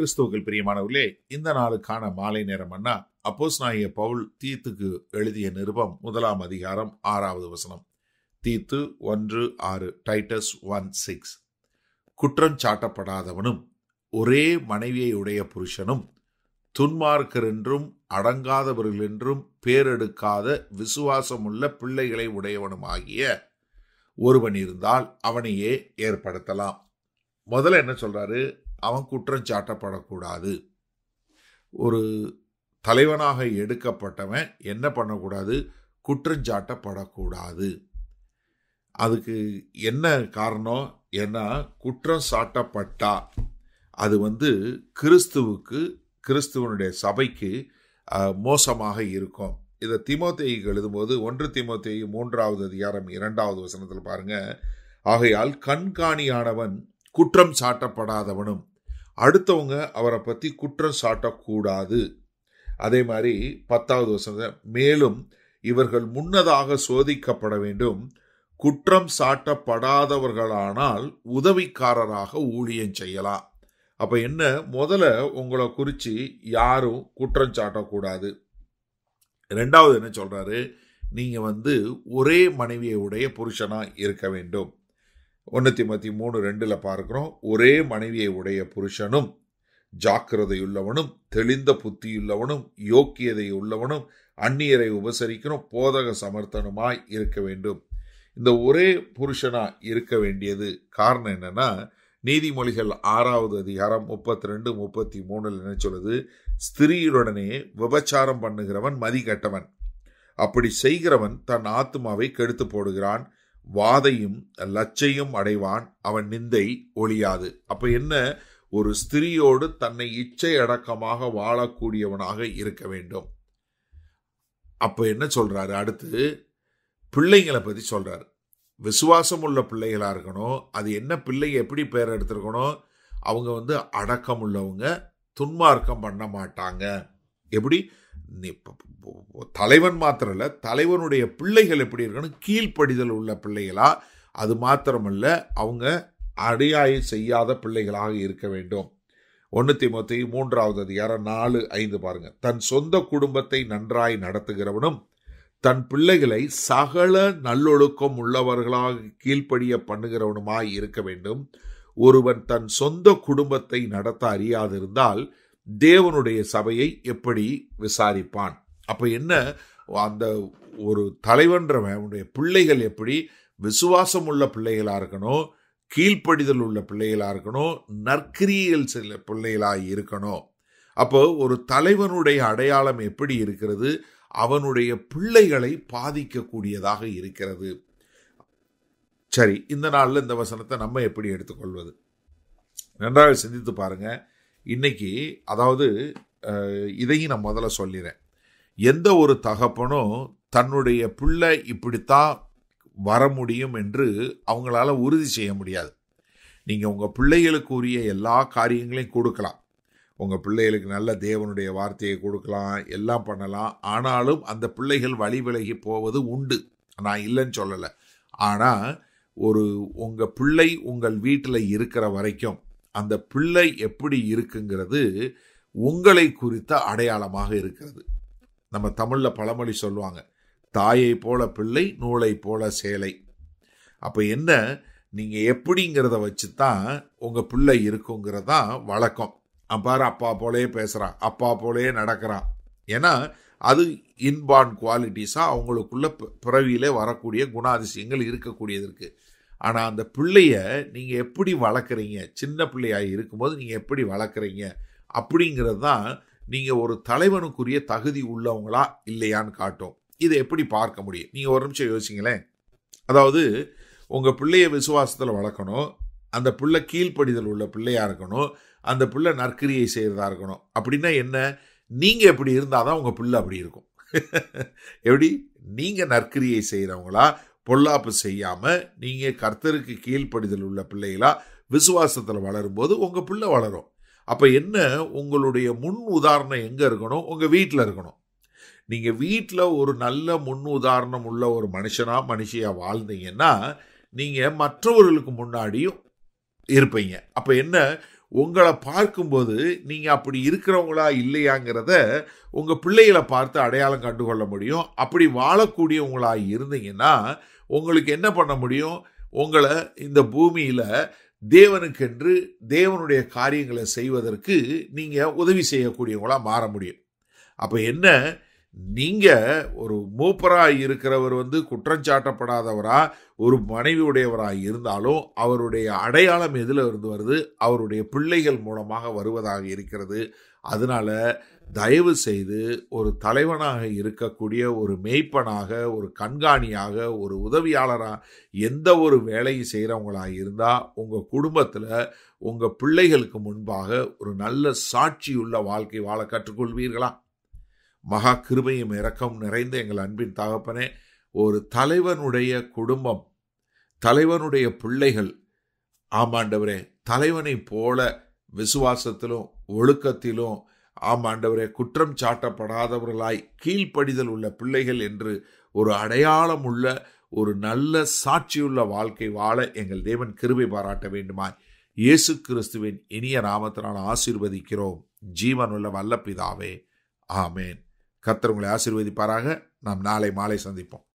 கிறிஸ்துவர்கள் பிரியமானவர்களே இந்த நாளுக்கான மாலை நேரம் அண்ணா அப்போஸ் நாகிய பவுல் தீத்துக்கு எழுதிய நிருபம் முதலாம் அதிகாரம் ஆறாவது வசனம் தீத்து ஒன்று ஆறு டைட்டஸ் ஒன் சிக்ஸ் குற்றம் சாட்டப்படாதவனும் ஒரே மனைவியை உடைய புருஷனும் துன்மார்க்கர் என்றும் அடங்காதவர்கள் என்றும் பேரெடுக்காத விசுவாசமுள்ள பிள்ளைகளை உடையவனும் ஆகிய ஒருவன் இருந்தால் அவனையே ஏற்படுத்தலாம் முதல்ல என்ன சொல்றாரு அவன் குற்றம் சாட்டப்படக்கூடாது ஒரு தலைவனாக எடுக்கப்பட்டவன் என்ன பண்ணக்கூடாது குற்றஞ்சாட்டப்படக்கூடாது அதுக்கு என்ன காரணம் ஏன்னா குற்றம் சாட்டப்பட்டா அது வந்து கிறிஸ்துவுக்கு கிறிஸ்துவனுடைய சபைக்கு மோசமாக இருக்கும் இதை திமோத்தேயுக்கு எழுதும்போது ஒன்று திமோத்தேயு மூன்றாவது அதிகாரம் இரண்டாவது வசனத்தில் பாருங்க ஆகையால் கண்காணியானவன் குற்றம் சாட்டப்படாதவனும் அடுத்தவங்க அவரை பற்றி குற்றம் சாட்டக்கூடாது அதே மாதிரி பத்தாவது வசனம் மேலும் இவர்கள் முன்னதாக சோதிக்கப்பட வேண்டும் குற்றம் சாட்டப்படாதவர்களானால் உதவிக்காரராக ஊழியம் செய்யலாம் அப்போ என்ன முதல்ல உங்களை குறித்து யாரும் குற்றம் சாட்டக்கூடாது ரெண்டாவது என்ன சொல்கிறாரு நீங்கள் வந்து ஒரே மனைவியுடைய புருஷனாக இருக்க வேண்டும் ஒன்று மத்தி மூணு ரெண்டில் பார்க்குறோம் ஒரே மனைவியை உடைய புருஷனும் ஜாக்கிரதையுள்ளவனும் தெளிந்த புத்தியுள்ளவனும் யோக்கியதை உள்ளவனும் அந்நியரை உபசரிக்கணும் போதக சமர்த்தனமாய் இருக்க வேண்டும் இந்த ஒரே புருஷனாக இருக்க வேண்டியது காரணம் என்னென்னா நீதிமொழிகள் ஆறாவது அதிகாரம் முப்பத்தி ரெண்டு முப்பத்தி மூணில் என்ன சொல்லுது ஸ்திரீயுடனே விபச்சாரம் பண்ணுகிறவன் மதி கட்டவன் அப்படி செய்கிறவன் தன் ஆத்மாவை கெடுத்து போடுகிறான் வாதையும் லச்சையும் அடைவான் அவன் நிந்தை ஒழியாது அப்போ என்ன ஒரு ஸ்திரியோடு தன்னை இச்சை அடக்கமாக வாழக்கூடியவனாக இருக்க வேண்டும் அப்போ என்ன சொல்கிறாரு அடுத்து பிள்ளைங்களை பற்றி சொல்றாரு விசுவாசம் உள்ள பிள்ளைகளாக இருக்கணும் அது என்ன பிள்ளை எப்படி பேர் எடுத்திருக்கணும் அவங்க வந்து அடக்கம் உள்ளவங்க துன்மார்க்கம் பண்ண மாட்டாங்க எப்படி தலைவன் மாத்திரம் இல்லை தலைவனுடைய பிள்ளைகள் எப்படி இருக்கணும் கீழ்ப்படிதல் உள்ள பிள்ளைகளா அது மாத்திரமல்ல அவங்க அடியாயம் செய்யாத பிள்ளைகளாக இருக்க வேண்டும் ஒன்று முப்பத்தி மூன்றாவது அதிகாரம் நாலு ஐந்து பாருங்க தன் சொந்த குடும்பத்தை நன்றாய் நடத்துகிறவனும் தன் பிள்ளைகளை சகல நல்லொழுக்கம் உள்ளவர்களாக கீழ்ப்படிய பண்ணுகிறவனுமாய் இருக்க வேண்டும் ஒருவன் தன் சொந்த குடும்பத்தை நடத்த அறியாதிருந்தால் தேவனுடைய சபையை எப்படி விசாரிப்பான் அப்போ என்ன அந்த ஒரு தலைவன்றவனுடைய பிள்ளைகள் எப்படி விசுவாசம் உள்ள பிள்ளைகளாக இருக்கணும் கீழ்ப்படிதல் உள்ள பிள்ளைகளாக இருக்கணும் நற்கிரியல் சில பிள்ளைகளாக இருக்கணும் அப்போ ஒரு தலைவனுடைய அடையாளம் எப்படி இருக்கிறது அவனுடைய பிள்ளைகளை பாதிக்கக்கூடியதாக இருக்கிறது சரி இந்த நாளில் இந்த வசனத்தை நம்ம எப்படி எடுத்துக்கொள்வது நன்றாக சிந்தித்து பாருங்கள் இன்றைக்கி அதாவது இதையும் நான் முதல்ல சொல்லிடுறேன் எந்த ஒரு தகப்பனும் தன்னுடைய பிள்ளை இப்படித்தான் வர முடியும் என்று அவங்களால உறுதி செய்ய முடியாது நீங்கள் உங்கள் பிள்ளைகளுக்கு உரிய எல்லா காரியங்களையும் கொடுக்கலாம் உங்கள் பிள்ளைகளுக்கு நல்ல தேவனுடைய வார்த்தையை கொடுக்கலாம் எல்லாம் பண்ணலாம் ஆனாலும் அந்த பிள்ளைகள் வழி விலகி போவது உண்டு நான் இல்லைன்னு சொல்லலை ஆனால் ஒரு உங்கள் பிள்ளை உங்கள் வீட்டில் இருக்கிற வரைக்கும் அந்த பிள்ளை எப்படி இருக்குங்கிறது உங்களை குறித்த அடையாளமாக இருக்கிறது நம்ம தமிழில் பழமொழி சொல்லுவாங்க தாயை போல பிள்ளை நூலை போல சேலை அப்போ என்ன நீங்கள் எப்படிங்கிறத வச்சு தான் உங்கள் பிள்ளை இருக்குங்கிறது தான் வழக்கம் அப்பாரு அப்பா போலேயே பேசுகிறான் அப்பா போலேயே நடக்கிறான் ஏன்னா அது இன்பான் குவாலிட்டிஸாக அவங்களுக்குள்ள பிறவியிலே வரக்கூடிய குணாதிசயங்கள் இருக்கக்கூடியது இருக்குது ஆனால் அந்த பிள்ளைய நீங்கள் எப்படி வளர்க்குறீங்க சின்ன பிள்ளையாக இருக்கும்போது நீங்கள் எப்படி வளர்க்குறீங்க அப்படிங்கிறது தான் நீங்கள் ஒரு தலைவனுக்குரிய தகுதி உள்ளவங்களா இல்லையான்னு காட்டும் இதை எப்படி பார்க்க முடியும் நீங்கள் ஒரு நிமிஷம் யோசிங்களேன் அதாவது உங்கள் பிள்ளைய விசுவாசத்தில் வளர்க்கணும் அந்த பிள்ளை கீழ்ப்படிதல் உள்ள பிள்ளையாக இருக்கணும் அந்த பிள்ளை நற்கிரியை செய்கிறதா இருக்கணும் அப்படின்னா என்ன நீங்கள் எப்படி இருந்தால் தான் உங்கள் பிள்ளை அப்படி இருக்கும் எப்படி நீங்கள் நற்கிரியை செய்கிறவங்களா பொல்லாப்பு செய்யாமல் நீங்கள் கர்த்தருக்கு கீழ்ப்படிதல் உள்ள பிள்ளைகளாக விசுவாசத்தில் வளரும்போது உங்கள் பிள்ளை வளரும் அப்போ என்ன உங்களுடைய முன் உதாரணம் எங்கே இருக்கணும் உங்கள் வீட்டில் இருக்கணும் நீங்கள் வீட்டில் ஒரு நல்ல முன் உதாரணம் உள்ள ஒரு மனுஷனாக மனுஷியாக வாழ்ந்தீங்கன்னா நீங்கள் மற்றவர்களுக்கு முன்னாடியும் இருப்பீங்க அப்போ என்ன உங்களை பார்க்கும்போது நீங்கள் அப்படி இருக்கிறவங்களா இல்லையாங்கிறத உங்கள் பிள்ளைகளை பார்த்து அடையாளம் கண்டுகொள்ள முடியும் அப்படி வாழக்கூடியவங்களா இருந்தீங்கன்னா உங்களுக்கு என்ன பண்ண முடியும் உங்களை இந்த பூமியில் தேவனுக்கென்று தேவனுடைய காரியங்களை செய்வதற்கு நீங்கள் உதவி செய்யக்கூடியவங்களாக மாற முடியும் அப்போ என்ன நீங்கள் ஒரு மூப்பராக இருக்கிறவர் வந்து குற்றஞ்சாட்டப்படாதவராக ஒரு மனைவி உடையவராக இருந்தாலும் அவருடைய அடையாளம் எதில் இருந்து வருது அவருடைய பிள்ளைகள் மூலமாக வருவதாக இருக்கிறது அதனால தயவு செய்து ஒரு தலைவனாக இருக்கக்கூடிய ஒரு மெய்ப்பனாக ஒரு கண்காணியாக ஒரு உதவியாளராக எந்த ஒரு வேலையை செய்கிறவங்களாக இருந்தால் உங்கள் குடும்பத்தில் உங்கள் பிள்ளைகளுக்கு முன்பாக ஒரு நல்ல சாட்சியுள்ள வாழ்க்கை வாழ கற்றுக்கொள்வீர்களா மகா கிருபையும் இறக்கம் நிறைந்த எங்கள் அன்பின் தகப்பனே ஒரு தலைவனுடைய குடும்பம் தலைவனுடைய பிள்ளைகள் ஆமாண்டவரே தலைவனை போல விசுவாசத்திலும் ஒழுக்கத்திலும் ஆம் ஆண்டவரே குற்றம் சாட்டப்படாதவர்களாய் கீழ்ப்படிதல் உள்ள பிள்ளைகள் என்று ஒரு அடையாளம் உள்ள ஒரு நல்ல சாட்சியுள்ள வாழ்க்கை வாழ எங்கள் தேவன் கிருபை பாராட்ட வேண்டுமாய் இயேசு கிறிஸ்துவின் இனிய நாமத்தினால் ஆசீர்வதிக்கிறோம் ஜீவனுள்ள உள்ள பிதாவே ஆமேன் கத்தர் உங்களை ஆசீர்வதிப்பாராக நாம் நாளை மாலை சந்திப்போம்